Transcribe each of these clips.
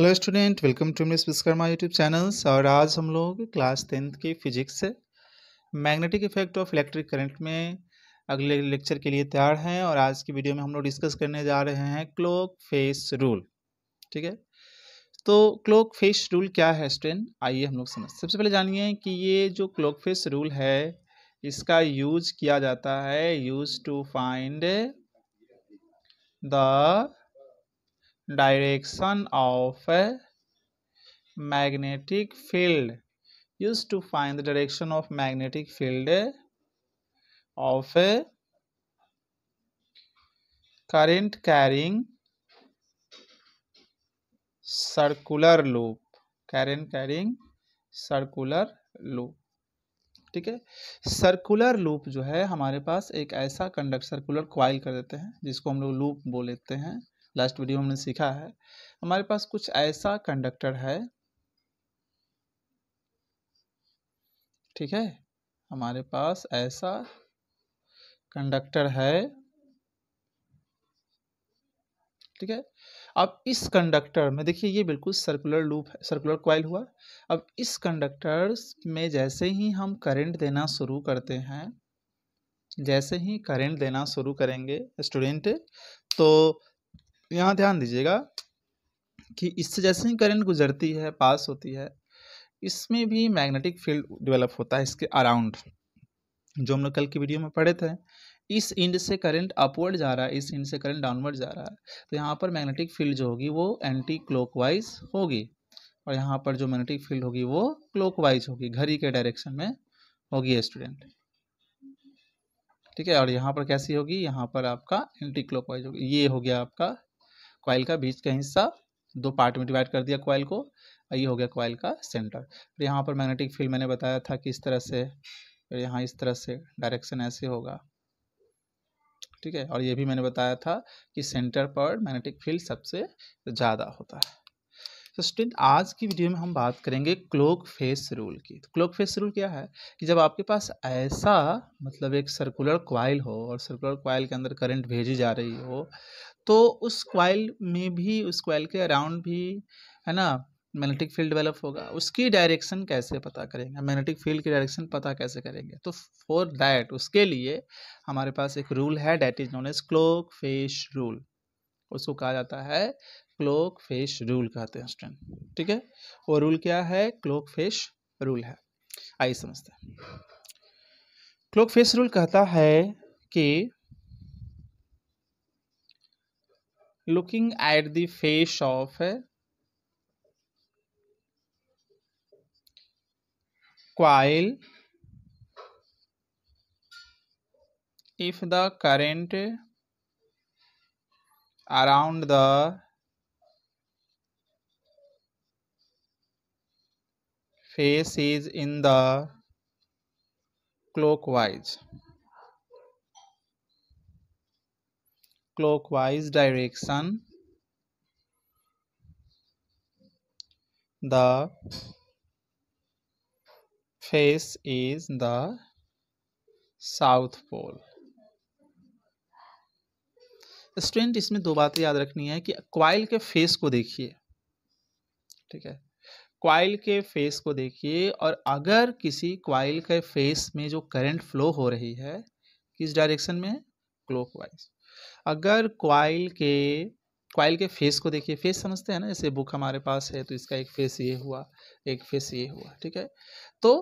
Hello student welcome to miss Vishwakarma YouTube channels और आज हम लोग क्लास टेंथ के physics magnetic effect of electric current में अगले लेक्चर के लिए तैयार हैं और आज की वीडियो में हम लोग डिस्कस करने जा रहे हैं क्लोक फेस रूल ठीक है तो क्लोक फेस रूल क्या है स्टूडेंट आइए हम लोग समझ सबसे पहले जानिए कि ये जो क्लोक फेस रूल है इसका यूज किया जाता है use to find the direction of a magnetic field used to find the direction of magnetic field of a current carrying circular loop carrying carrying circular loop ठीक है circular loop जो है हमारे पास एक ऐसा कंडक्ट सर्कुलर क्वाइल कर देते हैं जिसको हम लोग लूप बोल लेते हैं लास्ट वीडियो हमने सीखा है हमारे पास कुछ ऐसा कंडक्टर है ठीक है हमारे पास ऐसा कंडक्टर है ठीक है अब इस कंडक्टर में देखिए ये बिल्कुल सर्कुलर लूप है सर्कुलर क्वाइल हुआ अब इस कंडक्टर में जैसे ही हम करंट देना शुरू करते हैं जैसे ही करंट देना शुरू करेंगे स्टूडेंट तो यहाँ ध्यान दीजिएगा कि इससे जैसे ही करंट गुजरती है पास होती है इसमें भी मैग्नेटिक फील्ड डेवलप होता है इसके अराउंड जो हम लोग कल की वीडियो में पढ़े थे इस इंड से करंट अपवर्ड जा रहा है इस इंड से करंट डाउनवर्ड जा रहा है तो यहाँ पर मैग्नेटिक फील्ड जो होगी वो एंटी क्लॉकवाइज होगी और यहाँ पर जो मैग्नेटिक फील्ड होगी वो क्लॉकवाइज होगी घड़ी के डायरेक्शन में होगी स्टूडेंट ठीक है और यहाँ पर कैसी होगी यहाँ पर आपका एंटी क्लॉकवाइज होगी ये हो गया आपका क्वाइल का बीच का हिस्सा दो पार्ट में डिवाइड कर दिया क्वाइल को ये हो गया क्वाइल का सेंटर फिर यहाँ पर मैग्नेटिक फील्ड मैंने बताया था कि इस तरह से फिर यहाँ इस तरह से डायरेक्शन ऐसे होगा ठीक है और ये भी मैंने बताया था कि सेंटर पर मैग्नेटिक फील्ड सबसे ज़्यादा होता है तो स्टूडेंट आज की वीडियो में हम बात करेंगे क्लोक फेस रूल की तो क्लोक फेस रूल क्या है कि जब आपके पास ऐसा मतलब एक सर्कुलर क्वाइल हो और सर्कुलर क्वाइल के अंदर करंट भेजी जा रही हो तो उस क्वाइल में भी उस क्वाइल के अराउंड भी है ना मैग्नेटिक फील्ड डेवलप होगा उसकी डायरेक्शन कैसे पता करेंगे मैग्नेटिक फील्ड की डायरेक्शन पता कैसे करेंगे तो फॉर दैट उसके लिए हमारे पास एक रूल है that is known as clock face rule उसको कहा जाता है क्लोक फेस रूल कहते हैं स्टूडेंट ठीक है वो रूल क्या है क्लोक फेस रूल है आइए समझते हैं क्लोक फेस रूल कहता है कि looking at the face of a coil if the current around the face is in the clockwise clockwise direction the face is the south pole student इसमें दो बातें याद रखनी है कि क्वाइल के फेस को देखिए ठीक है क्वाइल के फेस को देखिए और अगर किसी क्वाइल के फेस में जो करंट फ्लो हो रही है किस डायरेक्शन में क्लॉकवाइज अगर क्वाइल के क्वाइल के फेस को देखिए फेस समझते हैं ना जैसे बुक हमारे पास है तो इसका एक फेस ये हुआ एक फेस ये हुआ ठीक है तो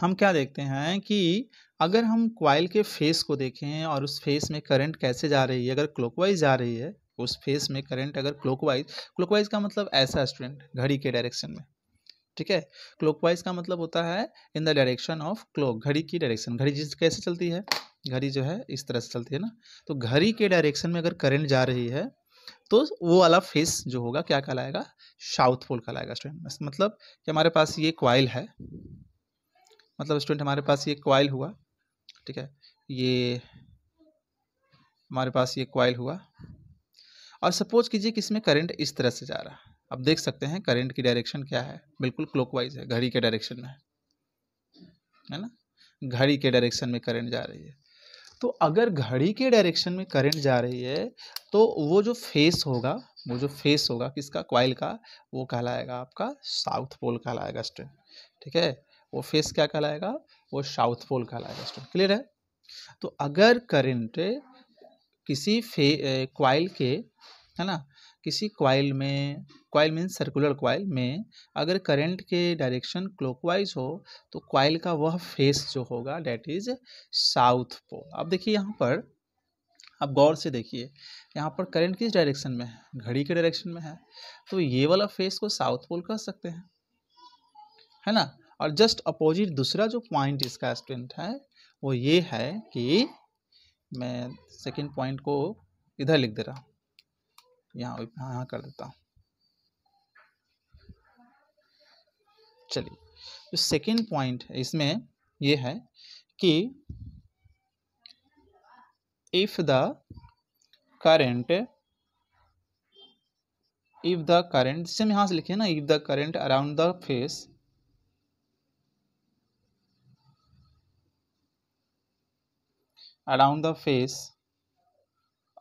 हम क्या देखते हैं कि अगर हम क्वाइल के फेस को देखें और उस फेस में करंट कैसे जा रही है अगर क्लॉकवाइज जा रही है उस फेस में करंट अगर क्लॉकवाइज क्लॉकवाइज का मतलब ऐसा स्टूडेंट घड़ी के डायरेक्शन में ठीक है क्लॉकवाइज का मतलब होता है in the direction of clock घड़ी की डायरेक्शन घड़ी जिस कैसे चलती है घड़ी जो है इस तरह से चलती है ना तो घड़ी के डायरेक्शन में अगर करंट जा रही है तो वो वाला फेस जो होगा क्या कहलाएगा साउथ पोल कहलाएगा स्टूडेंट मतलब कि हमारे पास ये क्वाइल है मतलब स्टूडेंट हमारे पास ये क्वाइल हुआ ठीक है ये हमारे पास ये क्वाइल हुआ और सपोज कीजिए कि इसमें करंट इस तरह से जा रहा है अब देख सकते हैं करंट की डायरेक्शन क्या है बिल्कुल क्लॉकवाइज है घड़ी के डायरेक्शन में है ना घड़ी के डायरेक्शन में करंट जा रही है तो अगर घड़ी के डायरेक्शन में करंट जा रही है तो वो जो फेस होगा वो जो फेस होगा किसका क्वाइल का वो कहलाएगा आपका साउथ पोल कहलाएगा स्टूडेंट ठीक है वो फेस क्या कहलाएगा वो साउथ पोल कहलाएगा स्टूडेंट क्लियर है तो अगर करंट किसी फे क्वाइल के है ना किसी क्वाइल में क्वाइल मीन सर्कुलर क्वाइल में अगर करंट के डायरेक्शन क्लॉकवाइज हो तो क्वाइल का वह फेस जो होगा डैट इज साउथ पोल अब देखिए यहाँ पर आप गौर से देखिए यहाँ पर करंट किस डायरेक्शन में है घड़ी के डायरेक्शन में है तो ये वाला फेस को साउथ पोल कह सकते हैं है ना और जस्ट अपोजिट दूसरा जो पॉइंट इसका स्टूडेंट है वो ये है कि मैं सेकेंड पॉइंट को इधर लिख दे रहा हूँ यहाँ हाँ, यहाँ कर देता हूँ चलिए तो सेकेंड पॉइंट इसमें ये है कि if the current if the current जिसे हम यहां से लिखे ना if the current around the face around the face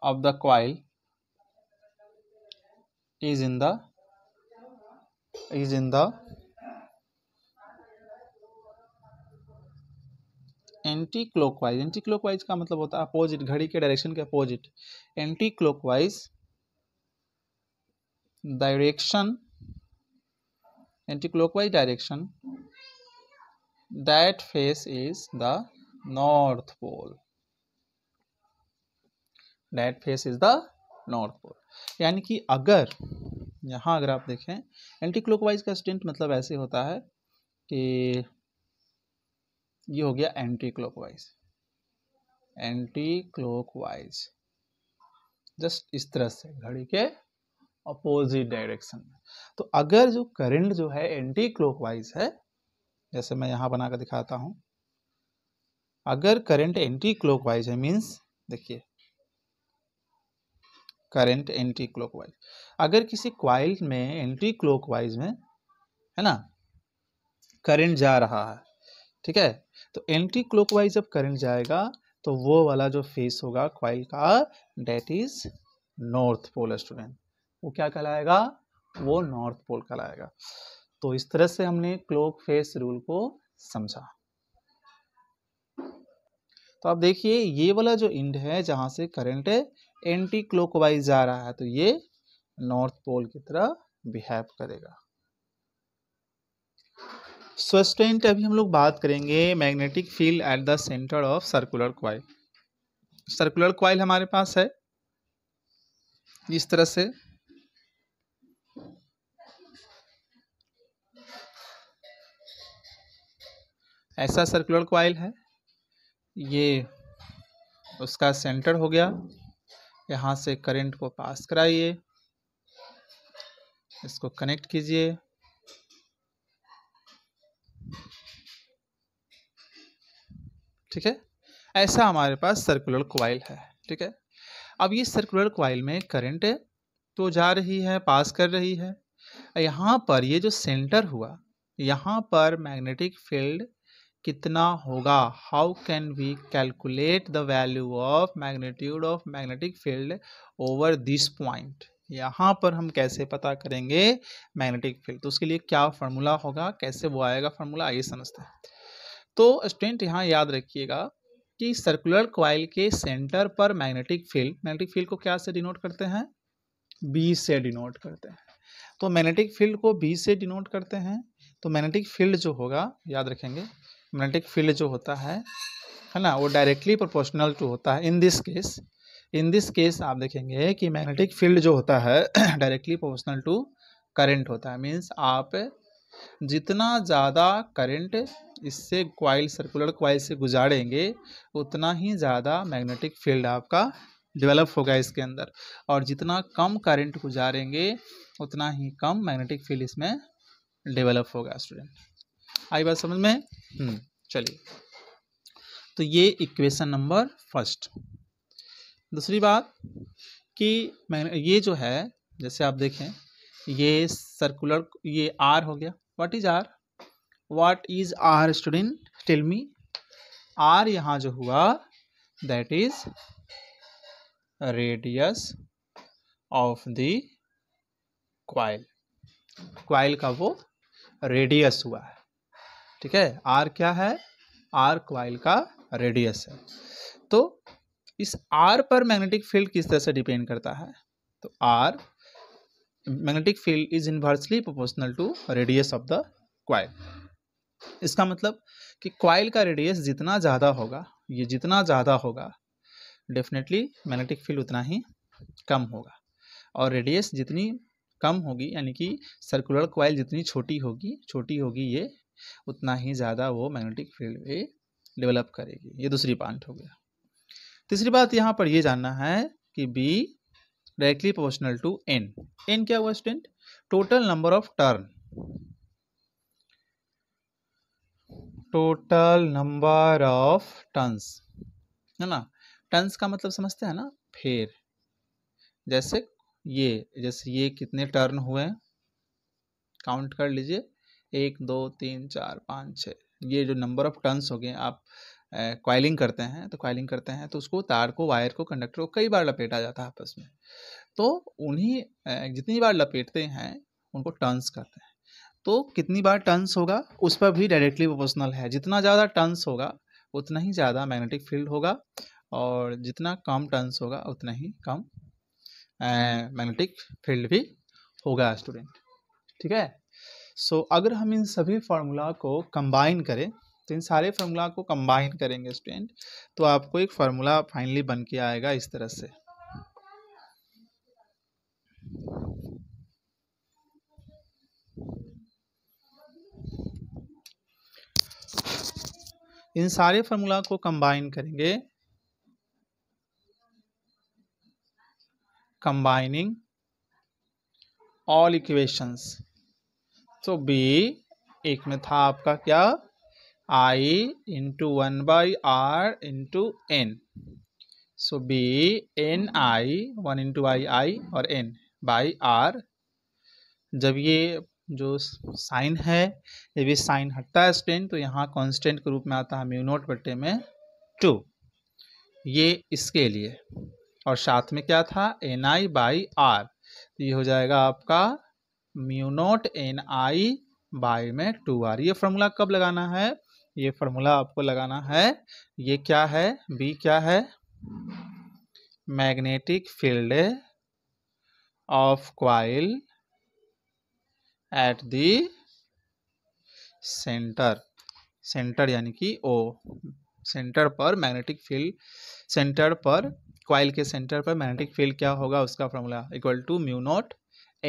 of the coil is in the is in the anti clockwise anti clockwise का मतलब होता है अपोजिट घड़ी के डायरेक्शन के opposite anti clockwise direction anti clockwise direction that face is the north pole that face is the north pole यानी कि अगर यहाँ अगर आप देखें एंटी क्लॉकवाइज का स्टेंट मतलब ऐसे होता है कि ये हो गया anti clockwise anti clockwise just इस तरह से घड़ी के अपोजिट डायरेक्शन में तो अगर जो करंट जो है एंटी क्लॉकवाइज है जैसे मैं यहाँ बनाकर दिखाता हूँ अगर करंट एंटी क्लोकवाइज है मीन्स देखिए करंट एंटी क्लॉकवाइज अगर किसी क्वाइल में एंटी क्लॉकवाइज में है ना करंट जा रहा है ठीक है तो एंटी क्लॉकवाइज जब करंट जाएगा तो वो वाला जो फेस होगा क्वाइल का that is north pole student वो क्या कहलाएगा वो नॉर्थ पोल कहलाएगा तो इस तरह से हमने क्लोक फेस रूल को समझा तो आप देखिए ये वाला जो इंड है जहां से करंट एंटी क्लोकवाइज जा रहा है तो ये नॉर्थ पोल की तरह बिहेव करेगा स्वस्टेंट अभी हम लोग बात करेंगे magnetic field at the centre of circular coil circular coil हमारे पास है इस तरह से ऐसा सर्कुलर क्वाइल है ये उसका सेंटर हो गया यहाँ से करंट को पास कराइए इसको कनेक्ट कीजिए ठीक है ऐसा हमारे पास सर्कुलर क्वाइल है ठीक है अब ये सर्कुलर क्वाइल में करंट तो जा रही है पास कर रही है यहाँ पर ये जो सेंटर हुआ यहाँ पर मैग्नेटिक फील्ड कितना होगा how can we calculate the value of magnitude of magnetic field over this point यहाँ पर हम कैसे पता करेंगे मैग्नेटिक फील्ड तो उसके लिए क्या फार्मूला होगा कैसे वो आएगा फार्मूला आइए समझते हैं तो स्टूडेंट यहाँ याद रखिएगा कि सर्कुलर क्वाइल के सेंटर पर मैग्नेटिक फील्ड मैग्नेटिक फील्ड को क्या से डिनोट करते हैं बी से डिनोट करते हैं तो मैग्नेटिक फील्ड को बी से डिनोट करते हैं तो मैग्नेटिक फील्ड जो होगा याद रखेंगे मैग्नेटिक फील्ड जो होता है है ना वो डायरेक्टली प्रोपोर्शनल टू होता है in this case in this case आप देखेंगे कि मैग्नेटिक फील्ड जो होता है डायरेक्टली प्रोपोर्शनल टू करंट होता है मीन्स आप जितना ज़्यादा करंट इससे क्वाइल सर्कुलर क्वाइल से गुजारेंगे उतना ही ज़्यादा मैग्नेटिक फील्ड आपका डेवलप होगा इसके अंदर और जितना कम करंट गुजारेंगे उतना ही कम मैग्नेटिक फील्ड इसमें डेवलप होगा स्टूडेंट आई बात समझ में हम्म। चलिए तो ये इक्वेशन नंबर फर्स्ट दूसरी बात कि मैं ये जो है जैसे आप देखें ये सर्कुलर ये आर हो गया what is R what is R student tell me R यहाँ जो हुआ that is radius of the coil coil का वो रेडियस हुआ है ठीक है आर क्या है आर क्वाइल का रेडियस है तो इस आर पर मैग्नेटिक फील्ड किस तरह से डिपेंड करता है तो R magnetic field is inversely proportional to radius of the coil इसका मतलब कि क्वाइल का रेडियस जितना ज़्यादा होगा ये जितना ज़्यादा होगा डेफिनेटली मैग्नेटिक फील्ड उतना ही कम होगा और रेडियस जितनी कम होगी यानी कि सर्कुलर क्वाइल जितनी छोटी होगी छोटी होगी ये उतना ही ज़्यादा वो मैग्नेटिक फील्ड भी डेवलप करेगी ये दूसरी पॉइंट हो गया तीसरी बात यहाँ पर ये जानना है कि B directly proportional to N N क्या हुआ student total number of turn total number of turns है ना टर्न्स का मतलब समझते हैं ना फेर जैसे ये जैसे ये कितने टर्न हुए काउंट कर लीजिए एक दो तीन चार पाँच छः ये जो नंबर ऑफ टर्न्स हो गए आप क्वाइलिंग करते हैं तो क्वाइलिंग करते हैं तो उसको तार को वायर को कंडक्टर को कई बार लपेटा जाता है आपस में तो उन्हीं जितनी बार लपेटते हैं उनको टर्न्स करते हैं तो कितनी बार टर्न्स होगा उस पर भी डायरेक्टली प्रोपोर्शनल है जितना ज़्यादा टर्न्स होगा उतना ही ज़्यादा मैग्नेटिक फील्ड होगा और जितना कम टर्न्स होगा उतना ही कम मैग्नेटिक फील्ड भी होगा स्टूडेंट ठीक है सो so, अगर हम इन सभी फार्मूला को कंबाइन करें तो इन सारे फार्मूला को कंबाइन करेंगे स्टूडेंट तो आपको एक फार्मूला फाइनली बन के आएगा इस तरह से इन सारे फार्मूला को कंबाइन करेंगे कंबाइनिंग ऑल इक्वेशंस तो बी एक में था आपका क्या I into one by R into N so B N I one into I I और एन बाई आर जब ये जो साइन है ये भी साइन हटता है स्टेंट तो यहाँ कांस्टेंट के रूप में आता है म्यूनोट नोट बटे में टू ये इसके लिए और साथ में क्या था एन आई बाई आर तो ये हो जाएगा आपका mu naught N I by में टू आर ये फॉर्मूला कब लगाना है ये फॉर्मूला आपको लगाना है ये क्या है बी क्या है magnetic field of coil at the center center यानी कि ओ सेंटर पर मैग्नेटिक फील्ड सेंटर पर क्वाइल के सेंटर पर मैग्नेटिक फील्ड क्या होगा उसका formula equal to mu naught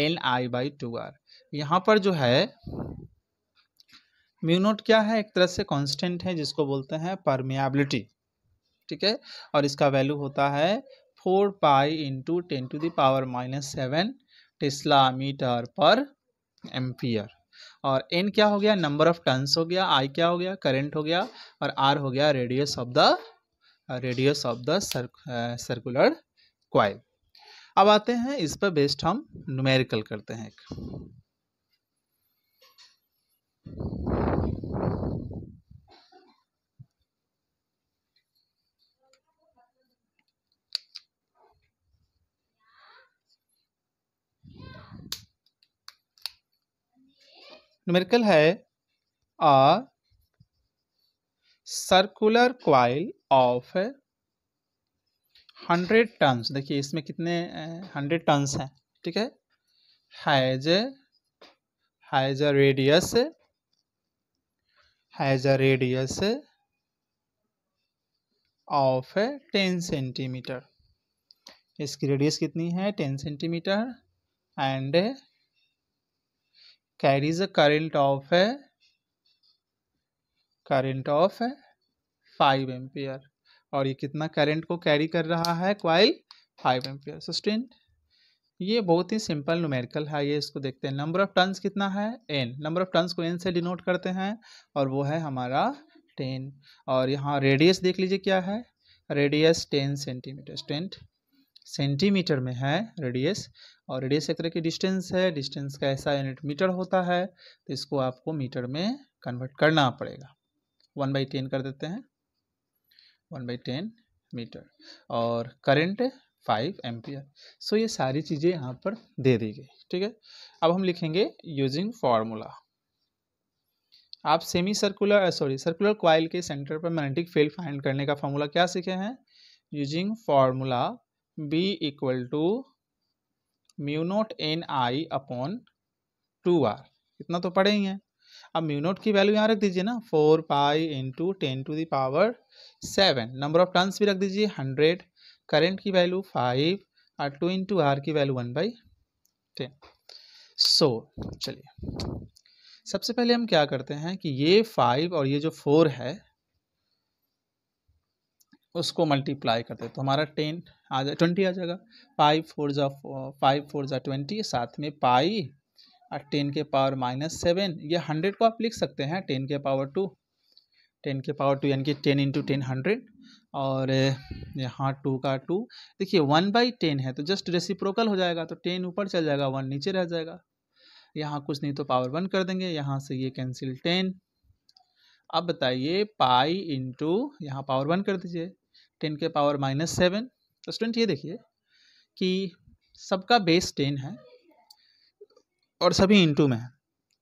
N I by two R यहाँ पर जो है म्यू नॉट क्या है एक तरह से कांस्टेंट है जिसको बोलते हैं परमेबिलिटी ठीक है और इसका वैल्यू होता है four pi into ten to the power minus seven tesla metre per ampere और एन क्या हो गया नंबर ऑफ टर्न्स हो गया आई क्या हो गया करंट हो गया और आर हो गया radius of the radius of the circular coil अब आते हैं इस पर बेस्ड हम न्यूमेरिकल करते हैं न्यूमेरिकल है a circular coil of hundred turns देखिए इसमें कितने हंड्रेड टर्न्स हैं ठीक है has has a radius has a radius of ten centimetre इसकी रेडियस कितनी है ten centimetre and carries a current of current of है फाइव एम्पियर और ये कितना करंट को कैरी कर रहा है क्वाइल फाइव एम्पियर सस्टेन ये बहुत ही सिंपल न्यूमेरिकल है ये इसको देखते हैं नंबर ऑफ टर्न्स कितना है एन नंबर ऑफ टर्न्स को एन से डिनोट करते हैं और वो है हमारा टेन और यहाँ रेडियस देख लीजिए क्या है radius ten centimetre ten centimetre में है रेडियस और रेडियस एक तरह की डिस्टेंस है डिस्टेंस का ऐसा यूनिट मीटर होता है तो इसको आपको मीटर में कन्वर्ट करना पड़ेगा वन बाई टेन कर देते हैं वन बाई टेन मीटर और करंट फाइव एम्पियर सो ये सारी चीज़ें यहाँ पर दे दी गई ठीक है अब हम लिखेंगे यूजिंग फार्मूला आप semi circular sorry circular coil के सेंटर पर मैग्नेटिक फील्ड फाइंड करने का फार्मूला क्या सीखे हैं using formula B equal to mu naught N I upon two R इतना तो पढ़े ही हैं अब म्यू नोट की वैल्यू यहाँ रख दीजिए ना four pi into ten to the power seven number of turns भी रख दीजिए हंड्रेड करेंट की वैल्यू फाइव और टू इंटू आर की value one by ten so चलिए सबसे पहले हम क्या करते हैं कि ये फाइव और ये जो फोर है उसको मल्टीप्लाई करते हैं तो हमारा टेन आ जाए ट्वेंटी आ जाएगा पाई फोर जा फाइव फोर जा ट्वेंटी साथ में पाई और टेन के पावर माइनस सेवन या हंड्रेड को आप लिख सकते हैं टेन के पावर टू टेन के पावर टू यानी कि टेन इंटू टेन हंड्रेड और यहाँ टू का टू देखिए वन बाई टेन है तो जस्ट रेसिप्रोकल हो जाएगा तो टेन ऊपर चल जाएगा वन नीचे रह जाएगा यहाँ कुछ नहीं तो पावर वन कर देंगे यहाँ से ये कैंसिल टेन अब बताइए पाई इंटू यहाँ पावर वन कर दीजिए टेन के पावर माइनस सेवन तो स्टूडेंट ये देखिए कि सबका बेस टेन है और सभी इंटू में है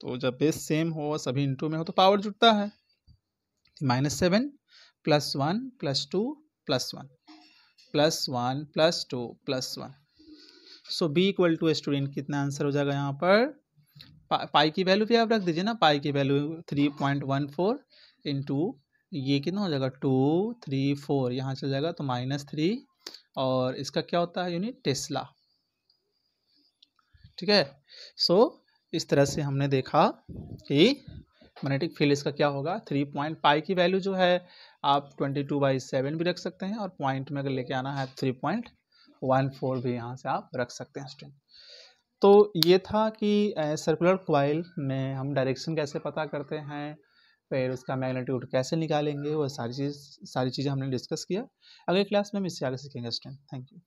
तो जब बेस सेम हो सभी इंटू में हो तो पावर जुटता है minus seven plus one plus two plus one plus one plus two plus one so B equal to student कितना आंसर हो जाएगा यहाँ पर पा, पाई की वैल्यू भी आप रख दीजिए ना पाई की value three point one four into ये कितना हो जाएगा टू थ्री फोर यहाँ चल जाएगा तो माइनस थ्री और इसका क्या होता है यूनिट टेस्ला ठीक है सो इस तरह से हमने देखा कि मैग्नेटिक फील्ड इसका क्या होगा थ्री पॉइंट पाई की वैल्यू जो है आप ट्वेंटी टू बाई सेवन भी रख सकते हैं और पॉइंट में अगर लेके आना है थ्री पॉइंट वन फोर भी यहाँ से आप रख सकते हैं स्टूडेंट तो ये था कि सर्कुलर क्वाइल में हम डायरेक्शन कैसे पता करते हैं फिर उसका मैग्नेट्यूड कैसे निकालेंगे वो सारी चीज़ सारी चीज़ें हमने डिस्कस किया अगले क्लास में हम इससे आगे सीखेंगे स्टूडेंट थैंक यू